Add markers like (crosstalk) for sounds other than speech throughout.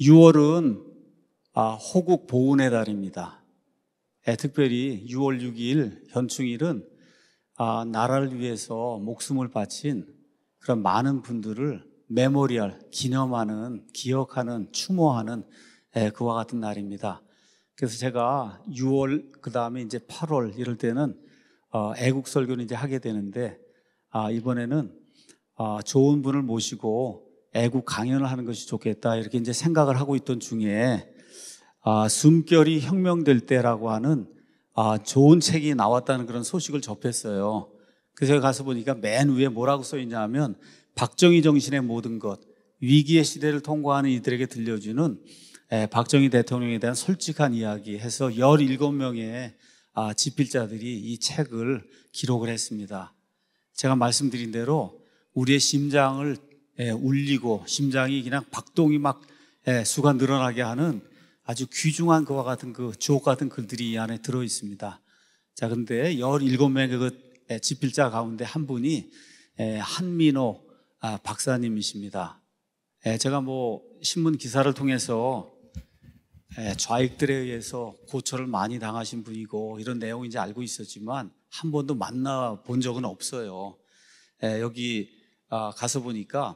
6월은 아, 호국 보훈의 달입니다. 예, 특별히 6월 6일 현충일은 아, 나라를 위해서 목숨을 바친 그런 많은 분들을 메모리얼, 기념하는, 기억하는, 추모하는 예, 그와 같은 날입니다. 그래서 제가 6월 그 다음에 이제 8월 이럴 때는 어, 애국 설교를 이제 하게 되는데 아, 이번에는 아, 좋은 분을 모시고 애국 강연을 하는 것이 좋겠다 이렇게 이제 생각을 하고 있던 중에 아, 숨결이 혁명될 때라고 하는 아, 좋은 책이 나왔다는 그런 소식을 접했어요. 그래서 가서 보니까 맨 위에 뭐라고 써 있냐면 박정희 정신의 모든 것 위기의 시대를 통과하는 이들에게 들려주는 에, 예, 박정희 대통령에 대한 솔직한 이야기 해서 17명의 아, 집필자들이 이 책을 기록을 했습니다. 제가 말씀드린 대로 우리의 심장을 예, 울리고 심장이 그냥 박동이 막 예, 수가 늘어나게 하는 아주 귀중한 그와 같은 그 주옥 같은 글들이 이 안에 들어 있습니다. 자, 근데 17명의 그 예, 집필자 가운데 한 분이 한민호 아, 박사님이십니다. 제가 뭐 신문 기사를 통해서 좌익들에 의해서 고초를 많이 당하신 분이고 이런 내용인지 알고 있었지만 한 번도 만나 본 적은 없어요. 여기 아, 가서 보니까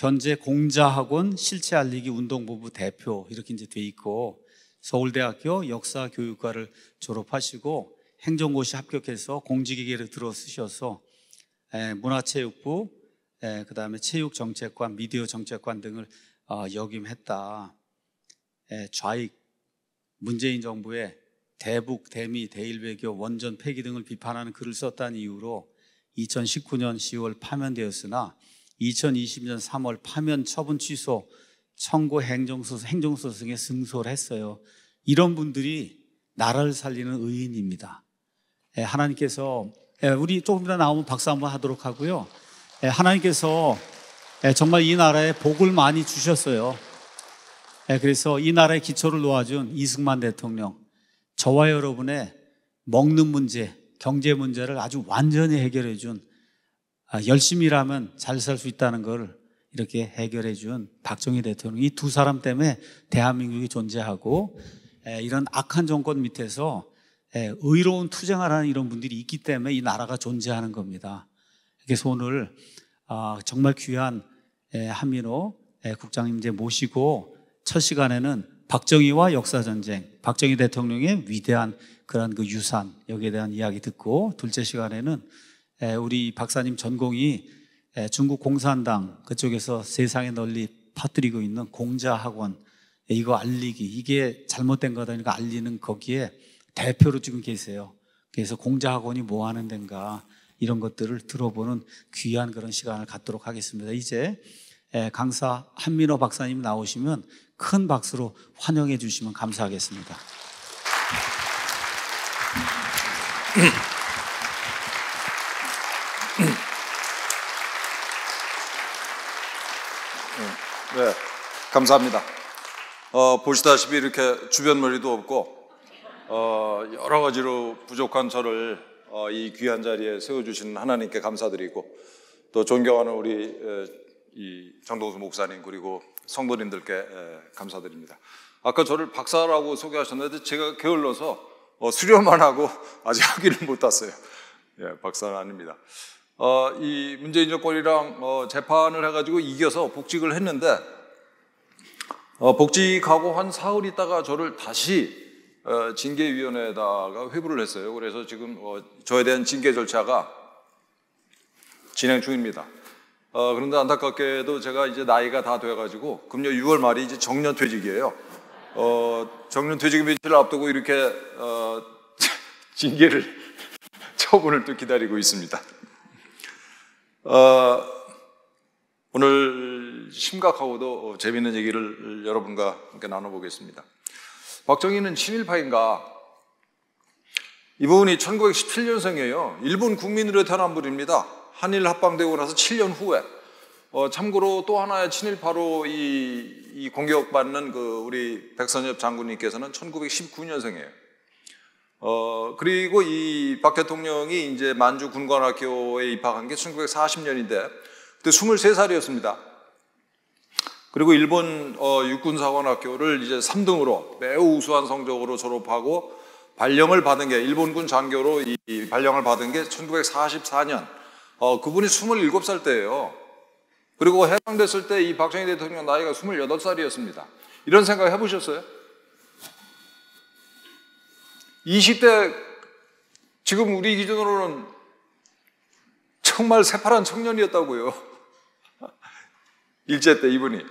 현재 공자학원 실체 알리기 운동부부 대표 이렇게 이제 돼 있고 서울대학교 역사교육과를 졸업하시고 행정고시 합격해서 공직위게를 들어쓰셔서 문화체육부 그 다음에 체육정책관, 미디어정책관 등을 어, 역임했다. 좌익 문재인 정부의 대북, 대미, 대일외교, 원전 폐기 등을 비판하는 글을 썼다는 이유로 2019년 10월 파면되었으나 2020년 3월 파면 처분 취소 청구 행정소 행정소 승에 승소를 했어요. 이런 분들이 나라를 살리는 의인입니다. 예, 하나님께서 예, 우리 조금 이따 나오면 박수 한번 하도록 하고요. 예, 하나님께서 예, 정말 이 나라에 복을 많이 주셨어요. 예, 그래서 이 나라의 기초를 놓아준 이승만 대통령, 저와 여러분의 먹는 문제, 경제 문제를 아주 완전히 해결해준 아, 열심히 일하면 잘 살 수 있다는 걸 이렇게 해결해 준 박정희 대통령 이 두 사람 때문에 대한민국이 존재하고 이런 악한 정권 밑에서 의로운 투쟁을 하는 이런 분들이 있기 때문에 이 나라가 존재하는 겁니다. 그래서 오늘 아, 정말 귀한 한민호 국장님 이제 모시고 첫 시간에는 박정희와 역사전쟁, 박정희 대통령의 위대한 그런 그 유산 여기에 대한 이야기 듣고 둘째 시간에는 우리 박사님 전공이 중국 공산당 그쪽에서 세상에 널리 퍼뜨리고 있는 공자학원 이거 알리기 이게 잘못된 거다 니까 그러니까 알리는 거기에 대표로 지금 계세요. 그래서 공자학원이 뭐 하는 덴가 이런 것들을 들어보는 귀한 그런 시간을 갖도록 하겠습니다. 이제 강사 한민호 박사님 나오시면 큰 박수로 환영해 주시면 감사하겠습니다. (clears throat) 네, 감사합니다. 어, 보시다시피 이렇게 주변머리도 없고 어, 여러 가지로 부족한 저를 어, 이 귀한 자리에 세워주신 하나님께 감사드리고 또 존경하는 우리 이 정동수 목사님 그리고 성도님들께 감사드립니다. 아까 저를 박사라고 소개하셨는데 제가 게을러서 어, 수료만 하고 (laughs) 아직 학위를 못 땄어요. 예, 박사는 아닙니다. 어, 이 문재인 정권이랑 어, 재판을 해가지고 이겨서 복직을 했는데 어, 복직하고 한 사흘 있다가 저를 다시 어, 징계위원회에다가 회부를 했어요. 그래서 지금 어, 저에 대한 징계 절차가 진행 중입니다. 어, 그런데 안타깝게도 제가 이제 나이가 다 돼가지고 금년 6월 말이 이제 정년 퇴직이에요. 어, 정년 퇴직 며칠 앞두고 이렇게 어, (laughs) 징계를 처분을 또 기다리고 있습니다. 어, 오늘 심각하고도 재미있는 얘기를 여러분과 함께 나눠보겠습니다. 박정희는 친일파인가? 이분이 1917년생이에요. 일본 국민으로 태어난 분입니다. 한일 합방되고 나서 7년 후에. 어, 참고로 또 하나의 친일파로 이, 이 공격받는 그 우리 백선엽 장군님께서는 1919년생이에요. 어, 그리고 이 박 대통령이 이제 만주 군관학교에 입학한 게 1940년인데 그때 23살이었습니다. 그리고 일본 어, 육군사관학교를 이제 3등으로 매우 우수한 성적으로 졸업하고 발령을 받은 게 일본군 장교로 이 발령을 받은 게 1944년 어, 그분이 27살 때예요. 그리고 해방됐을때 이 박정희 대통령 나이가 28살이었습니다. 이런 생각 해보셨어요? 20대 지금 우리 기준으로는 정말 새파란 청년이었다고요. (laughs) 일제 때 이분이.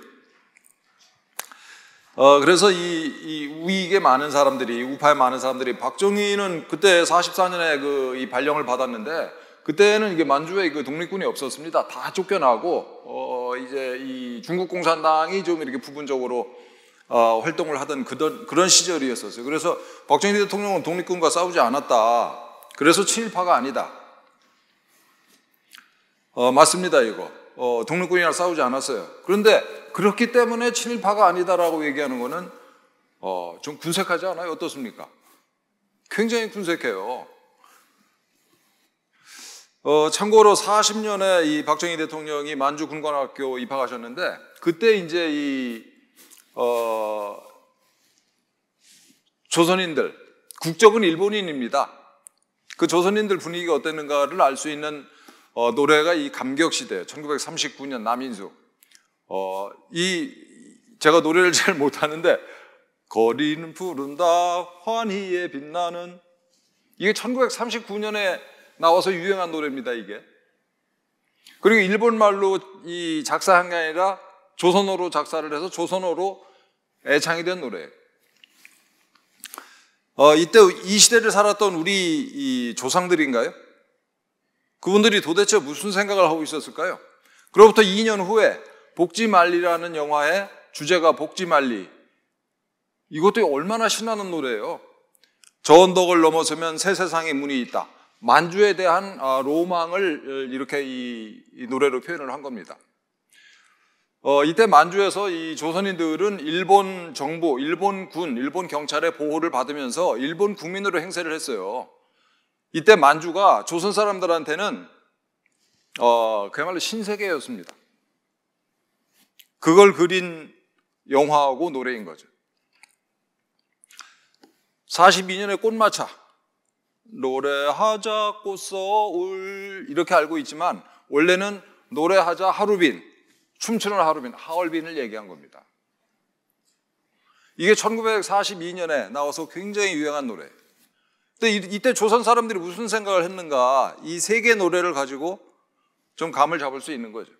어, 그래서 이, 이 우익에 많은 사람들이, 우파에 많은 사람들이, 박정희는 그때 44년에 그 이 발령을 받았는데, 그때는 이게 만주에 그 독립군이 없었습니다. 다 쫓겨나고, 어, 이제 이 중국 공산당이 좀 이렇게 부분적으로 어, 활동을 하던 그던, 그런 시절이었었어요. 그래서 박정희 대통령은 독립군과 싸우지 않았다. 그래서 친일파가 아니다. 어, 맞습니다, 이거. 어, 독립군이랑 싸우지 않았어요. 그런데 그렇기 때문에 친일파가 아니다라고 얘기하는 거는 어, 좀 군색하지 않아요? 어떻습니까? 굉장히 군색해요. 어, 참고로 40년에 이 박정희 대통령이 만주 군관학교 입학하셨는데 그때 이제 이 어, 조선인들, 국적은 일본인입니다. 그 조선인들 분위기가 어땠는가를 알 수 있는 어, 노래가 이 감격시대예요. 1939년 남인수. 어, 이, 제가 노래를 (laughs) 잘 못하는데, 거리는 푸른다, 환희에 빛나는. 이게 1939년에 나와서 유행한 노래입니다, 이게. 그리고 일본 말로 이 작사한 게 아니라 조선어로 작사를 해서 조선어로 애창이 된 노래. 어, 이때 이 시대를 살았던 우리 조상들인가요? 그분들이 도대체 무슨 생각을 하고 있었을까요? 그로부터 2년 후에 복지말리라는 영화의 주제가 복지말리. 이것도 얼마나 신나는 노래예요. 저 언덕을 넘어서면 새 세상의 문이 있다. 만주에 대한 아, 로망을 어, 이렇게 이, 노래로 표현을 한 겁니다. 어, 이때 만주에서 이 조선인들은 일본 정부, 일본 군, 일본 경찰의 보호를 받으면서 일본 국민으로 행세를 했어요. 이때 만주가 조선 사람들한테는 어, 그야말로 신세계였습니다. 그걸 그린 영화하고 노래인 거죠. 42년의 꽃마차 노래하자 꽃서울 이렇게 알고 있지만 원래는 노래하자 하루빈 춤추는 하얼빈, 하얼빈을 얘기한 겁니다. 이게 1942년에 나와서 굉장히 유행한 노래. 근데 이때 조선 사람들이 무슨 생각을 했는가? 이 세개 노래를 가지고 좀 감을 잡을 수 있는 거죠.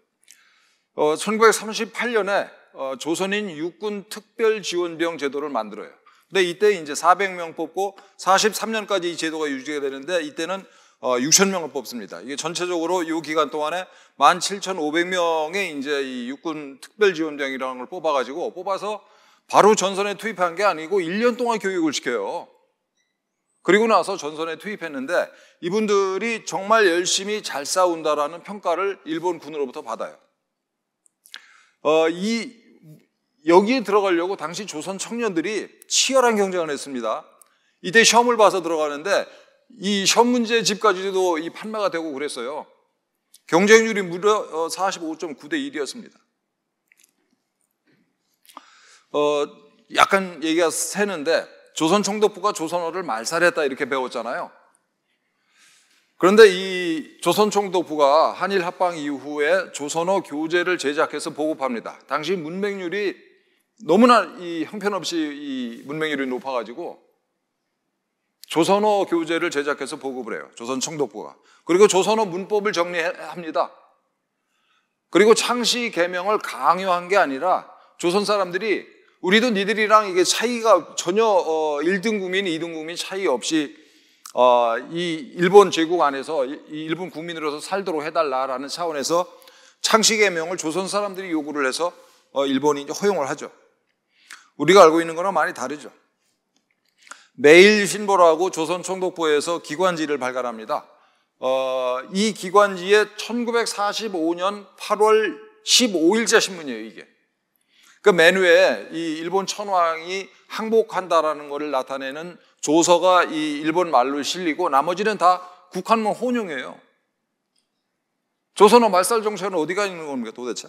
어, 1938년에 어, 조선인 육군 특별 지원병 제도를 만들어요. 근데 이때 이제 400명 뽑고 43년까지 이 제도가 유지가 되는데 이때는 6천 어, 명을 뽑습니다. 이게 전체적으로 이 기간 동안에 17,500명의 이제 이 육군 특별지원장이라는 걸 뽑아가지고 뽑아서 바로 전선에 투입한 게 아니고 1년 동안 교육을 시켜요. 그리고 나서 전선에 투입했는데 이분들이 정말 열심히 잘 싸운다라는 평가를 일본 군으로부터 받아요. 어, 이, 여기에 들어가려고 당시 조선 청년들이 치열한 경쟁을 했습니다. 이때 시험을 봐서 들어가는데 이 현문제 집까지도 이 판매가 되고 그랬어요. 경쟁률이 무려 45.9대 어, 1이었습니다. 어, 약간 얘기가 새는데 조선 총독부가 조선어를 말살했다 이렇게 배웠잖아요. 그런데 이 조선 총독부가 한일 합방 이후에 조선어 교재를 제작해서 보급합니다. 당시 문맹률이 너무나 이 형편없이 이 문맹률이 높아가지고 조선어 교재를 제작해서 보급을 해요. 조선 총독부가. 그리고 조선어 문법을 정리합니다. 그리고 창시 개명을 강요한 게 아니라 조선 사람들이 우리도 니들이랑 이게 차이가 전혀 어, 1등 국민, 2등 국민 차이 없이 어, 이 일본 제국 안에서 이 일본 국민으로서 살도록 해달라라는 차원에서 창시 개명을 조선 사람들이 요구를 해서 어, 일본이 이 허용을 하죠. 우리가 알고 있는 거랑 많이 다르죠. 매일 신보라고 조선총독부에서 기관지를 발간합니다. 어, 이 기관지에 1945년 8월 15일자 신문이에요, 이게. 그 그러니까 맨위에 이 일본 천황이 항복한다라는 것을 나타내는 조서가 이 일본 말로 실리고 나머지는 다 국한문 혼용이에요. 조선어 말살 정책은 어디가 있는 겁니까 도대체?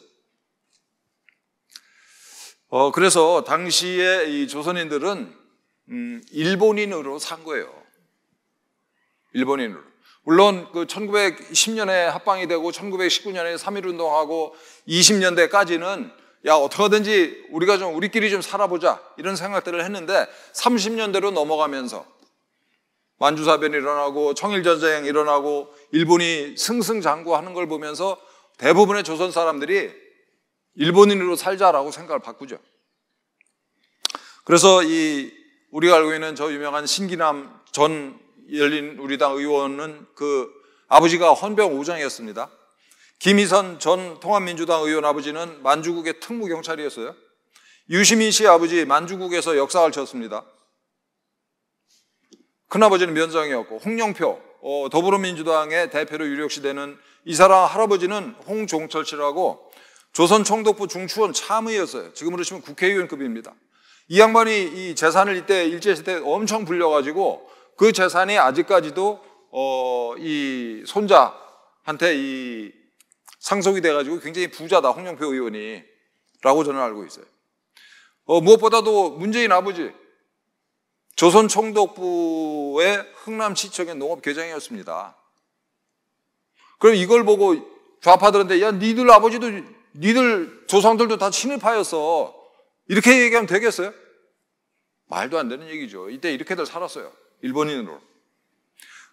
어, 그래서 당시에 이 조선인들은 음, 일본인으로 산 거예요. 일본인으로. 물론 그 1910년에 합방이 되고 1919년에 3.1운동하고 20년대까지는 야, 어떻게든지 우리가 좀 우리끼리 좀 살아보자 이런 생각들을 했는데 30년대로 넘어가면서 만주사변이 일어나고 청일전쟁 일어나고 일본이 승승장구하는 걸 보면서 대부분의 조선 사람들이 일본인으로 살자라고 생각을 바꾸죠. 그래서 이 우리가 알고 있는 저 유명한 신기남 전 열린 우리당 의원은 그 아버지가 헌병오장이었습니다. 김희선 전 통합민주당 의원 아버지는 만주국의 특무경찰이었어요. 유시민 씨 아버지 만주국에서 역사를 쳤습니다. 큰아버지는 면장이었고 홍영표 어, 더불어민주당의 대표로 유력시 되는 이 사람 할아버지는 홍종철 씨라고 조선 총독부 중추원 참의였어요. 지금으로 치면 국회의원급입니다. 이 양반이 이 재산을 이때 일제시대 엄청 불려가지고 그 재산이 아직까지도 어, 이 손자한테 이 상속이 돼가지고 굉장히 부자다 홍영표 의원이 라고 저는 알고 있어요. 어, 무엇보다도 문재인 아버지 조선 총독부의 흥남 시청의 농업 계장이었습니다. 그럼 이걸 보고 좌파들한테 야 니들 아버지도 니들 조상들도 다 친일파였어. 이렇게 얘기하면 되겠어요? 말도 안 되는 얘기죠. 이때 이렇게들 살았어요. 일본인으로.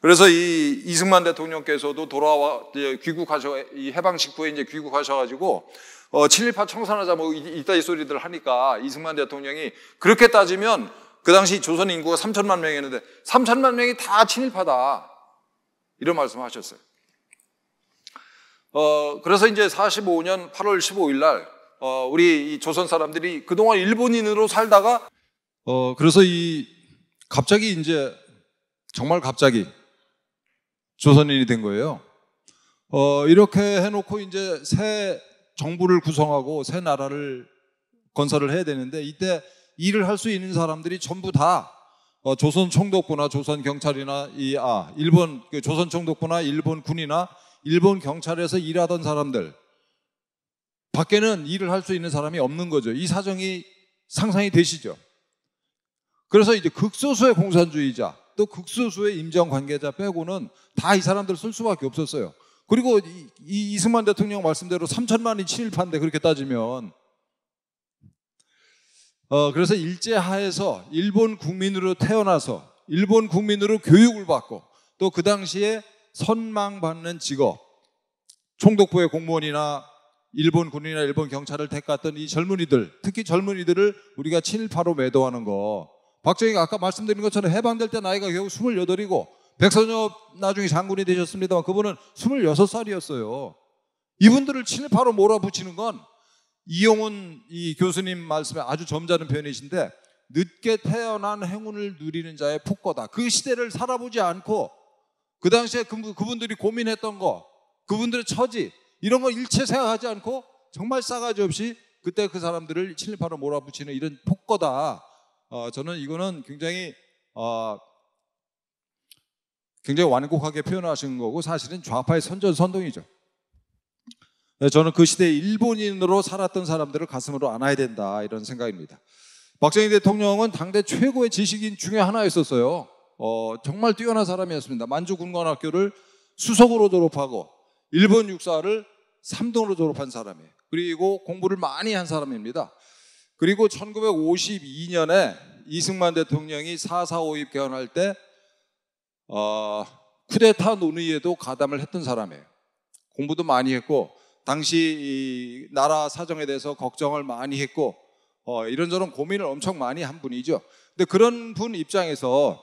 그래서 이 이승만 대통령께서도 돌아와 귀국하셔 이 해방 직후에 이제 귀국하셔가지고 어, 친일파 청산하자 뭐 이따 이 소리들 하니까 이승만 대통령이 그렇게 따지면 그 당시 조선 인구가 3천만 명이었는데 3천만 명이 다 친일파다 이런 말씀하셨어요. 을 어, 그래서 이제 45년 8월 15일 날 어, 우리 이 조선 사람들이 그동안 일본인으로 살다가 어, 그래서 이 갑자기 이제 정말 갑자기 조선인이 된 거예요. 어, 이렇게 해놓고 이제 새 정부를 구성하고 새 나라를 건설을 해야 되는데 이때 일을 할 수 있는 사람들이 전부 다 어, 조선 총독부나 조선 경찰이나 이, 아, 일본, 그 조선 총독부나 일본 군이나 일본 경찰에서 일하던 사람들 밖에는 일을 할 수 있는 사람이 없는 거죠. 이 사정이 상상이 되시죠? 그래서 이제 극소수의 공산주의자 또 극소수의 임정 관계자 빼고는 다 이 사람들 쓸 수밖에 없었어요. 그리고 이, 이 이승만 대통령 말씀대로 3천만이 친일파인데 그렇게 따지면 어, 그래서 일제 하에서 일본 국민으로 태어나서 일본 국민으로 교육을 받고 또 그 당시에 선망받는 직업 총독부의 공무원이나 일본 군인이나 일본 경찰을 택했던이 젊은이들, 특히 젊은이들을 우리가 친일파로 매도하는 거. 박정희가 아까 말씀드린 것처럼 해방될 때 나이가 결국 28이고 백선엽 나중에 장군이 되셨습니다만 그분은 26살이었어요. 이분들을 친일파로 몰아붙이는 건 이용훈 이 교수님 말씀에 아주 점잖은 표현이신데 늦게 태어난 행운을 누리는 자의 폭거다. 그 시대를 살아보지 않고 그 당시에 그, 그분들이 고민했던 거, 그분들의 처지, 이런 거 일체 생각하지 않고 정말 싸가지 없이 그때 그 사람들을 친일파로 몰아붙이는 이런 폭거다. 어, 저는 이거는 굉장히 어, 굉장히 완곡하게 표현하신 거고 사실은 좌파의 선전선동이죠. 네, 저는 그 시대 일본인으로 살았던 사람들을 가슴으로 안아야 된다 이런 생각입니다. 박정희 대통령은 당대 최고의 지식인 중에 하나였었어요. 어, 정말 뛰어난 사람이었습니다. 만주군관학교를 수석으로 졸업하고 일본 육사를 3등으로 졸업한 사람이에요. 그리고 공부를 많이 한 사람입니다. 그리고 1952년에 이승만 대통령이 4.4.5입 개헌할 때 어, 쿠데타 논의에도 가담을 했던 사람이에요. 공부도 많이 했고 당시 나라 사정에 대해서 걱정을 많이 했고 어, 이런저런 고민을 엄청 많이 한 분이죠. 근데 그런 분 입장에서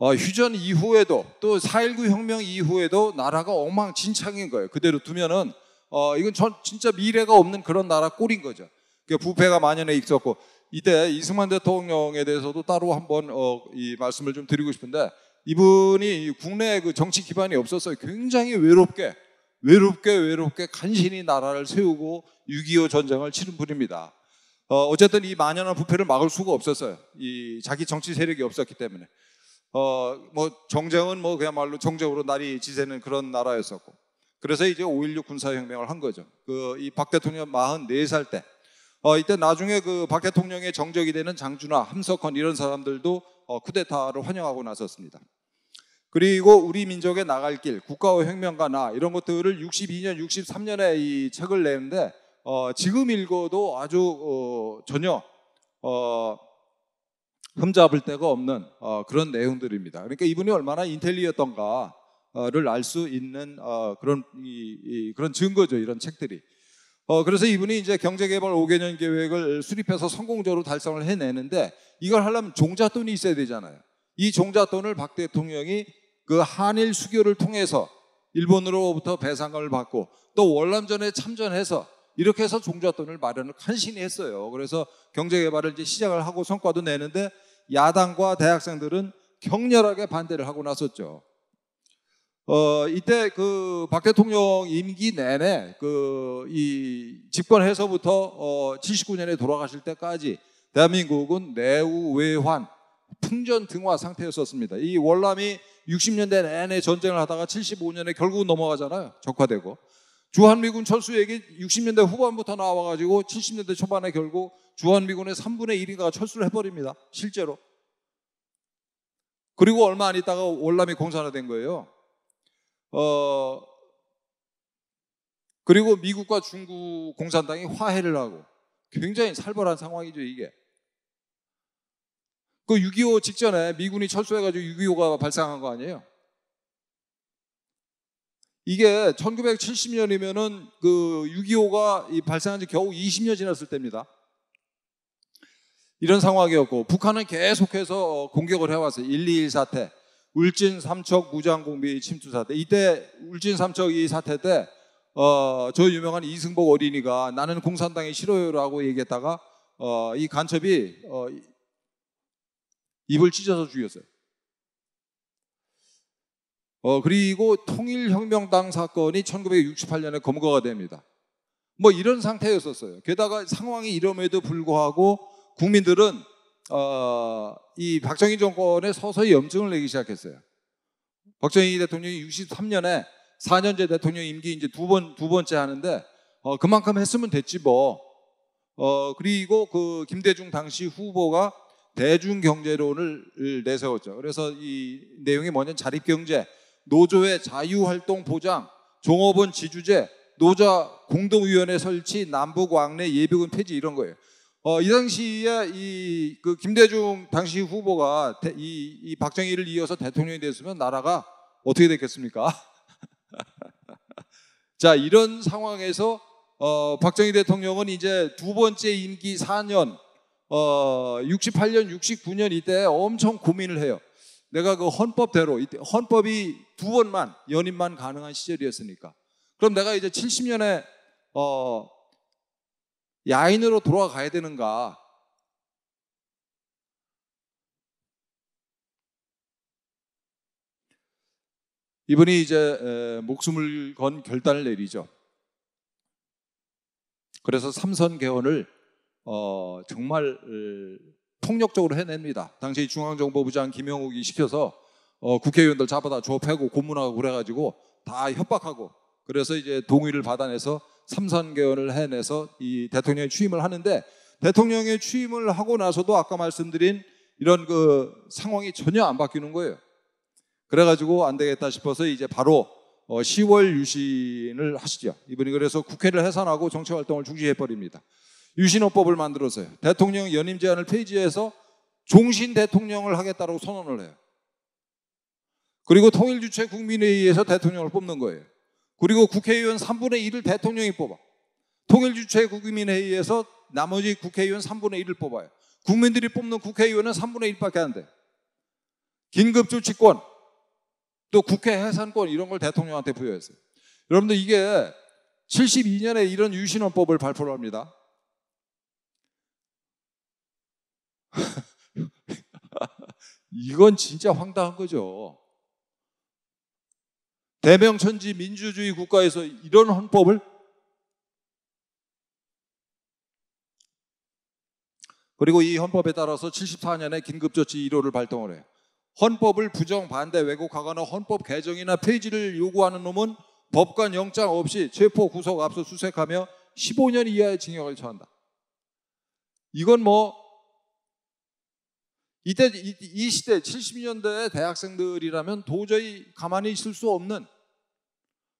어, 휴전 이후에도 또 4.19 혁명 이후에도 나라가 엉망진창인 거예요. 그대로 두면은 어, 이건 전, 진짜 미래가 없는 그런 나라 꼴인 거죠. 그러 그러니까 부패가 만연해 있었고 이때 이승만 대통령에 대해서도 따로 한 번 어, 이 말씀을 좀 드리고 싶은데 이분이 국내 그 정치 기반이 없어서 굉장히 외롭게 외롭게 외롭게 간신히 나라를 세우고 6.25 전쟁을 치른 분입니다. 어, 어쨌든 이 만연한 부패를 막을 수가 없었어요. 이 자기 정치 세력이 없었기 때문에. 어, 뭐 정쟁은 뭐 그야말로 정적으로 날이 지새는 그런 나라였었고. 그래서 이제 5.16 군사혁명을 한 거죠. 그 이 박 대통령 44살 때. 어, 이때 나중에 그 박 대통령의 정적이 되는 장준하, 함석헌 이런 사람들도 어, 쿠데타를 환영하고 나섰습니다. 그리고 우리 민족의 나갈 길, 국가와 혁명과 나 이런 것들을 62년, 63년에 이 책을 내는데 어, 지금 읽어도 아주 어, 전혀 어, 흠잡을 데가 없는 어, 그런 내용들입니다. 그러니까 이분이 얼마나 인텔리였던가를 알 수 있는 어, 그런 이, 이, 그런 증거죠. 이런 책들이. 어, 그래서 이분이 이제 경제개발 5개년 계획을 수립해서 성공적으로 달성을 해내는데 이걸 하려면 종잣돈이 있어야 되잖아요. 이 종잣돈을 박 대통령이 그 한일 수교를 통해서 일본으로부터 배상금을 받고 또 월남전에 참전해서 이렇게 해서 종잣돈을 마련을 간신히 했어요. 그래서 경제개발을 이제 시작을 하고 성과도 내는데 야당과 대학생들은 격렬하게 반대를 하고 나섰죠. 어, 이때 그 박 대통령 임기 내내 그 이 집권해서부터 어, 79년에 돌아가실 때까지 대한민국은 내우 외환 풍전 등화 상태였었습니다. 이 월남이 60년대 내내 전쟁을 하다가 75년에 결국 넘어가잖아요. 적화되고. 주한미군 철수에게 60년대 후반부터 나와가지고 70년대 초반에 결국 주한미군의 3분의 1인가가 철수를 해버립니다. 실제로. 그리고 얼마 안 있다가 월남이 공산화된 거예요. 어, 그리고 미국과 중국 공산당이 화해를 하고 굉장히 살벌한 상황이죠, 이게. 그 6.25 직전에 미군이 철수해가지고 6.25가 발생한 거 아니에요? 이게 1970년이면은 그 6.25가 발생한 지 겨우 20년 지났을 때입니다. 이런 상황이었고 북한은 계속해서 공격을 해왔어요. 1.2.1 사태, 울진 삼척 무장공비 침투 사태. 이때 울진 삼척 이 사태 때 어, 저 유명한 이승복 어린이가 나는 공산당이 싫어요라고 얘기했다가 어, 이 간첩이 어, 입을 찢어서 죽였어요. 어, 그리고 통일혁명당 사건이 1968년에 검거가 됩니다. 뭐 이런 상태였었어요. 게다가 상황이 이름에도 불구하고 국민들은 어, 이 박정희 정권에 서서히 염증을 내기 시작했어요. 박정희 대통령이 63년에 4년제 대통령 임기 이제 두 번, 두 번째 하는데, 어, 그만큼 했으면 됐지 뭐. 어, 그리고 그 김대중 당시 후보가 대중경제론을 내세웠죠. 그래서 이 내용이 뭐냐면 자립경제, 노조의 자유활동 보장, 종업원 지주제, 노조 공동위원회 설치, 남북 왕래 예비군 폐지 이런 거예요. 어, 이 당시에 이 그 김대중 당시 후보가 대, 이, 이 박정희를 이어서 대통령이 됐으면 나라가 어떻게 됐겠습니까? (laughs) 자 이런 상황에서 어, 박정희 대통령은 이제 두 번째 임기 4년, 어, 68년, 69년 이때 엄청 고민을 해요. 내가 그 헌법대로 헌법이 두 번만 연임만 가능한 시절이었으니까. 그럼 내가 이제 70년에 어, 야인으로 돌아가야 되는가? 이분이 이제 목숨을 건 결단을 내리죠. 그래서 삼선 개헌을 어, 정말 폭력적으로 해냅니다. 당시 중앙정보부장 김영욱이 시켜서 어, 국회의원들 잡아다 조줘 패고 고문하고 그래가지고 다 협박하고 그래서 이제 동의를 받아내서 삼선 개헌을 해내서 이 대통령의 취임을 하는데 대통령의 취임을 하고 나서도 아까 말씀드린 이런 그 상황이 전혀 안 바뀌는 거예요. 그래가지고 안 되겠다 싶어서 이제 바로 어 10월 유신을 하시죠. 이분이 그래서 국회를 해산하고 정치 활동을 중지해 버립니다. 유신헌법을 만들어서요. 대통령 연임 제한을 폐지해서 종신 대통령을 하겠다고 선언을 해요. 그리고 통일주체 국민회의에서 대통령을 뽑는 거예요. 그리고 국회의원 3분의 1을 대통령이 뽑아. 통일주체 국민회의에서 나머지 국회의원 3분의 1을 뽑아요. 국민들이 뽑는 국회의원은 3분의 1밖에 안 돼. 긴급조치권, 또 국회 해산권 이런 걸 대통령한테 부여했어요. 여러분들 이게 72년에 이런 유신헌법을 발표를 합니다. (laughs) 이건 진짜 황당한 거죠. 대명천지 민주주의 국가에서 이런 헌법을 그리고 이 헌법에 따라서 74년에 긴급조치 1호를 발동을 해요. 헌법을 부정 반대 왜곡하거나 헌법 개정이나 폐지를 요구하는 놈은 법관 영장 없이 체포 구속 압수 수색하며 15년 이하의 징역을 처한다. 이건 뭐 이때 이, 이 시대 70년대 대학생들이라면 도저히 가만히 있을 수 없는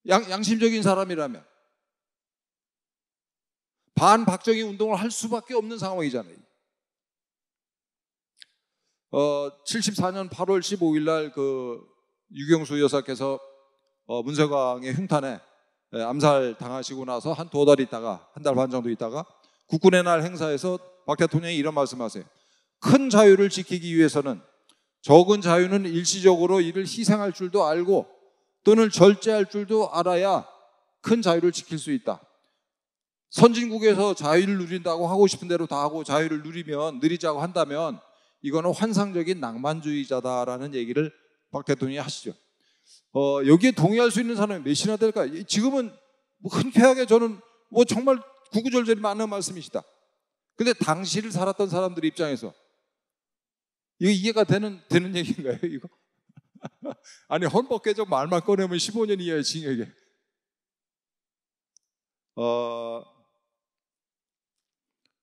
양, 양심적인 사람이라면 반박정희 운동을 할 수밖에 없는 상황이잖아요. 어, 74년 8월 15일 날 그 유경수 여사께서 어, 문세광의 흉탄에 암살 당하시고 나서 한 두 달 있다가 한 달 반 정도 있다가 국군의 날 행사에서 박 대통령이 이런 말씀하세요. 큰 자유를 지키기 위해서는 적은 자유는 일시적으로 이를 희생할 줄도 알고 또는 절제할 줄도 알아야 큰 자유를 지킬 수 있다. 선진국에서 자유를 누린다고 하고 싶은 대로 다 하고 자유를 누리면 누리자고 한다면 이거는 환상적인 낭만주의자다라는 얘기를 박 대통령이 하시죠. 어, 여기에 동의할 수 있는 사람이 몇이나 될까? 지금은 뭐 흔쾌하게 저는 뭐 정말 구구절절이 많은 말씀이시다. 근데 당시를 살았던 사람들 입장에서 이거 이해가 되는, 되는 얘기인가요, 이거? (laughs) 아니, 헌법개정 말만 꺼내면 15년 이하의 징역에. 어,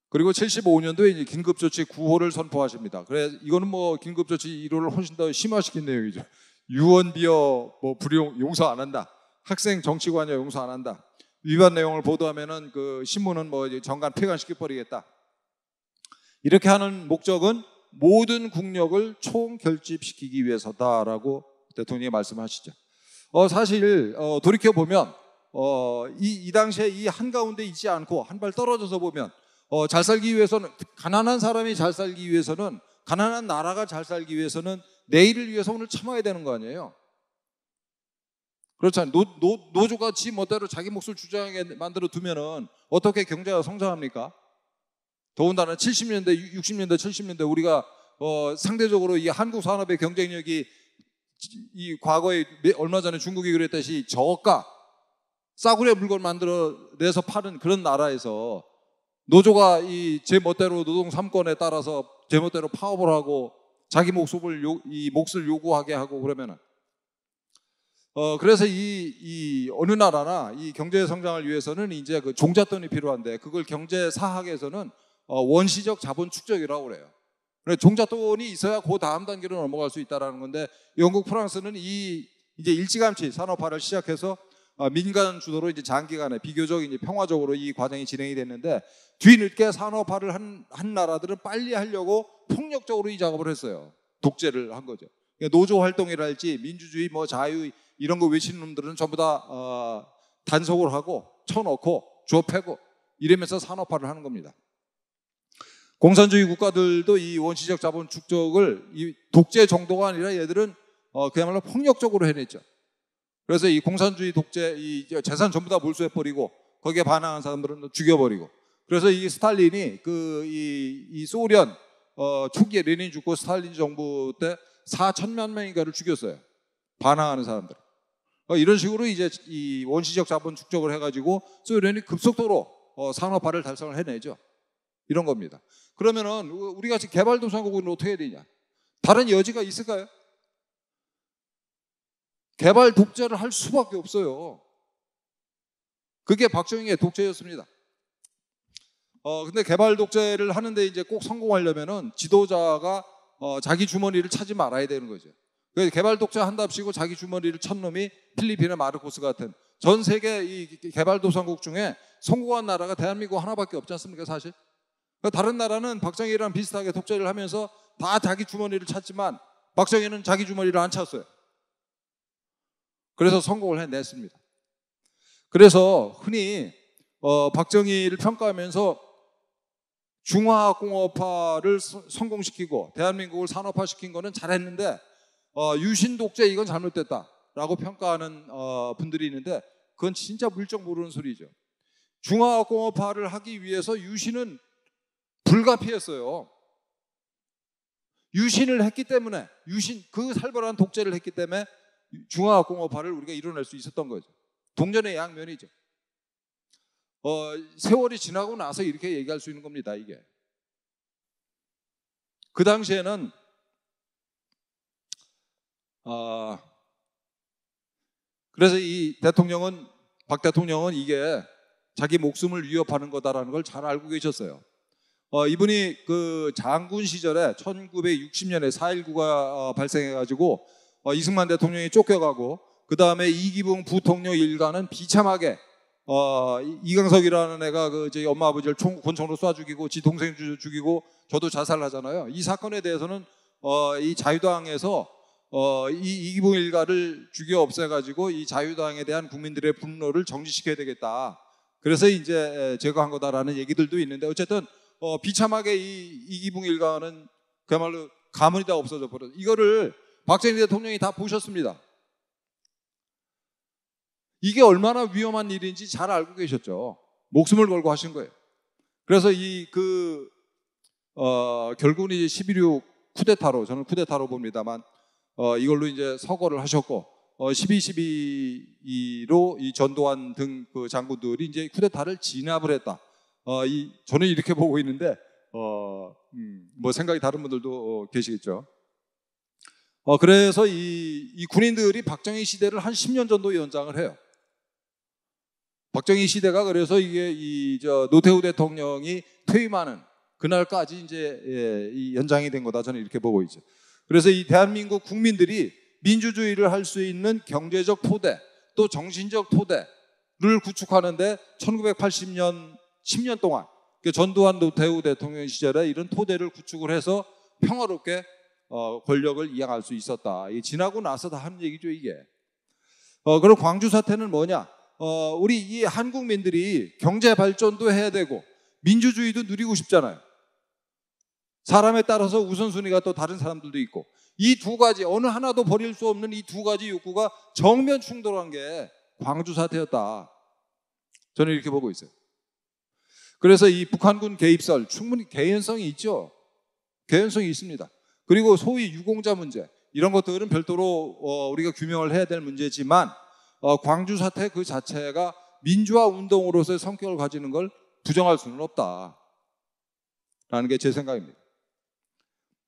그리고 75년도에 이제 긴급조치 9호를 선포하십니다. 그래, 이거는 뭐 긴급조치 1호를 훨씬 더 심화시킨 내용이죠. 유언비어 뭐 불용, 용서 안 한다. 학생 정치관여 용서 안 한다. 위반 내용을 보도하면은 그 신문은 뭐 정관 폐간시켜 버리겠다. 이렇게 하는 목적은 모든 국력을 총결집시키기 위해서다라고 대통령이 말씀하시죠. 어, 사실 어, 돌이켜 보면 어, 이, 이 당시에 이 한가운데 있지 않고 한 발 떨어져서 보면 어, 잘 살기 위해서는 가난한 사람이 잘 살기 위해서는 가난한 나라가 잘 살기 위해서는 내일을 위해서 오늘 참아야 되는 거 아니에요. 그렇잖아요. 노, 노, 노조가 지 멋대로 자기 몫을 주장하게 만들어 두면은 어떻게 경제가 성장합니까? 더군다나 70년대, 60년대, 70년대 우리가 어, 상대적으로 이 한국 산업의 경쟁력이 이 과거에 얼마 전에 중국이 그랬듯이 저가 싸구려 물건 만들어내서 파는 그런 나라에서 노조가 이제 멋대로 노동 3권에 따라서 제 멋대로 파업을 하고 자기 목숨을 요, 이 몫을 요구하게 하고 그러면은 어 그래서 이, 이 어느 나라나 이 경제 성장을 위해서는 이제 그 종잣돈이 필요한데 그걸 경제 사학에서는 어, 원시적 자본 축적이라고 그래요. 그래 종잣돈이 있어야 그 다음 단계로 넘어갈 수 있다라는 건데 영국 프랑스는 이 이제 일찌감치 산업화를 시작해서 어, 민간 주도로 이제 장기간에 비교적 이제 평화적으로 이 과정이 진행이 됐는데 뒤늦게 산업화를 한, 한 나라들은 빨리 하려고 폭력적으로 이 작업을 했어요. 독재를 한 거죠. 그러니까 노조 활동이랄지 민주주의 뭐 자유 이런 거 외치는 놈들은 전부 다 어, 단속을 하고 쳐놓고 좁혀고 이러면서 산업화를 하는 겁니다. 공산주의 국가들도 이 원시적 자본 축적을 이 독재 정도가 아니라 얘들은 어, 그야말로 폭력적으로 해냈죠. 그래서 이 공산주의 독재, 이 재산 전부 다 몰수해버리고 거기에 반항한 사람들은 죽여버리고. 그래서 이 스탈린이 그이이 소련 어, 초기에 레닌 죽고 스탈린 정부 때 4천만 명인가를 죽였어요. 반항하는 사람들. 그 어, 이런 식으로 이제 이 원시적 자본 축적을 해가지고 소련이 급속도로 어, 산업화를 달성을 해내죠. 이런 겁니다. 그러면은 우리 가 지금 개발도상국은 어떻게 해야 되냐? 다른 여지가 있을까요? 개발 독재를 할 수밖에 없어요. 그게 박정희의 독재였습니다. 어, 근데 개발 독재를 하는데 이제 꼭 성공하려면은 지도자가 어, 자기 주머니를 차지 말아야 되는 거죠. 그래서 개발 독재 한답시고 자기 주머니를 천 놈이 필리핀의 마르코스 같은 전 세계 이 개발도상국 중에 성공한 나라가 대한민국 하나밖에 없지 않습니까, 사실? 그러니까 다른 나라는 박정희랑 비슷하게 독재를 하면서 다 자기 주머니를 찾지만 박정희는 자기 주머니를 안 찾았어요. 그래서 성공을 해냈습니다. 그래서 흔히 어, 박정희를 평가하면서 중화공업화를 성공시키고 대한민국을 산업화시킨 거는 잘했는데 어, 유신 독재 이건 잘못됐다라고 평가하는 어, 분들이 있는데 그건 진짜 물정 모르는 소리죠. 중화공업화를 하기 위해서 유신은 불가피했어요. 유신을 했기 때문에 유신 그 살벌한 독재를 했기 때문에 중화공업화를 우리가 이뤄낼 수 있었던 거죠. 동전의 양면이죠. 어, 세월이 지나고 나서 이렇게 얘기할 수 있는 겁니다. 이게 그 당시에는 아, 그래서 이 대통령은 박 대통령은 이게 자기 목숨을 위협하는 거다라는 걸 잘 알고 계셨어요. 어, 이분이 그 장군 시절에 1960년에 4.19가 어, 발생해가지고 어, 이승만 대통령이 쫓겨가고 그 다음에 이기붕 부통령 일가는 비참하게 어, 이강석이라는 애가 그 저희 엄마 아버지를 총, 권총으로 쏴 죽이고 지 동생 죽이고 저도 자살하잖아요. 이 사건에 대해서는 어, 이 자유당에서 어, 이 이기붕 일가를 죽여 없애가지고 이 자유당에 대한 국민들의 분노를 정지시켜야 되겠다. 그래서 이제 제거한 거다라는 얘기들도 있는데 어쨌든 어, 비참하게 이 이기붕 일가는 그야말로 가문이 다 없어져 버렸어. 이거를 박정희 대통령이 다 보셨습니다. 이게 얼마나 위험한 일인지 잘 알고 계셨죠. 목숨을 걸고 하신 거예요. 그래서 이 그 어, 결국은 이제 11.6 쿠데타로 저는 쿠데타로 봅니다만 어, 이걸로 이제 서거를 하셨고 어, 12.12로 이 전두환 등 그 장군들이 이제 쿠데타를 진압을 했다. 어, 이, 저는 이렇게 (laughs) 보고 있는데 어, 음, 뭐 생각이 다른 분들도 어, 계시겠죠. 어, 그래서 이, 이 군인들이 박정희 시대를 한 10년 정도 연장을 해요. 박정희 시대가 그래서 이게 이저 노태우 대통령이 퇴임하는 그날까지 이제 예, 이 연장이 된 거다 저는 이렇게 보고 있죠. 그래서 이 대한민국 국민들이 민주주의를 할 수 있는 경제적 토대 또 정신적 토대를 구축하는데 1980년 10년 동안 그 전두환 노태우 대통령 시절에 이런 토대를 구축을 해서 평화롭게 어, 권력을 이양할 수 있었다. 지나고 나서 다 하는 얘기죠 이게. 어, 그럼 광주 사태는 뭐냐? 어, 우리 이 한국민들이 경제 발전도 해야 되고 민주주의도 누리고 싶잖아요. 사람에 따라서 우선순위가 또 다른 사람들도 있고 이 두 가지 어느 하나도 버릴 수 없는 이 두 가지 욕구가 정면 충돌한 게 광주 사태였다. 저는 이렇게 보고 있어요. 그래서 이 북한군 개입설 충분히 개연성이 있죠. 개연성이 있습니다. 그리고 소위 유공자 문제 이런 것들은 별도로 어, 우리가 규명을 해야 될 문제지만 어, 광주 사태 그 자체가 민주화 운동으로서의 성격을 가지는 걸 부정할 수는 없다라는 게 제 생각입니다.